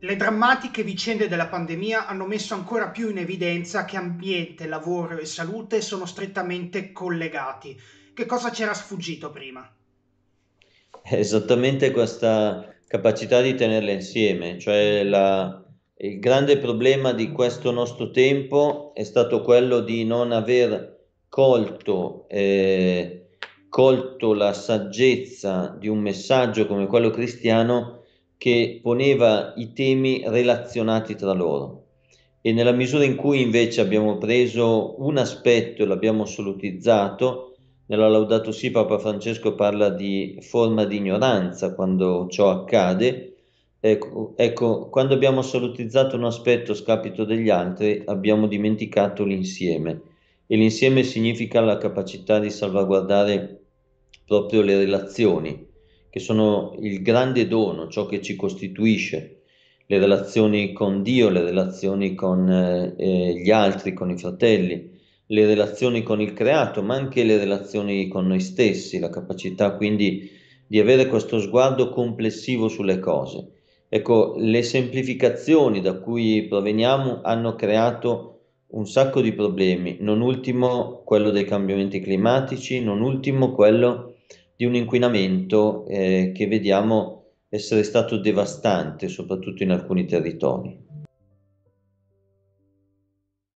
Le drammatiche vicende della pandemia hanno messo ancora più in evidenza che ambiente, lavoro e salute sono strettamente collegati. Che cosa c'era sfuggito prima? Esattamente questa capacità di tenerle insieme, cioè la, il grande problema di questo nostro tempo è stato quello di non aver colto, eh, colto la saggezza di un messaggio come quello cristiano che poneva i temi relazionati tra loro e nella misura in cui invece abbiamo preso un aspetto e l'abbiamo assolutizzato, nella Laudato Si Papa Francesco parla di forma di ignoranza quando ciò accade, ecco, ecco quando abbiamo assolutizzato un aspetto a scapito degli altri abbiamo dimenticato l'insieme e l'insieme significa la capacità di salvaguardare proprio le relazioni che sono il grande dono, ciò che ci costituisce, le relazioni con Dio, le relazioni con eh, gli altri, con i fratelli, le relazioni con il creato, ma anche le relazioni con noi stessi, la capacità quindi di avere questo sguardo complessivo sulle cose. Ecco, le semplificazioni da cui proveniamo hanno creato un sacco di problemi, non ultimo quello dei cambiamenti climatici, non ultimo quello di un inquinamento eh, che vediamo essere stato devastante soprattutto in alcuni territori.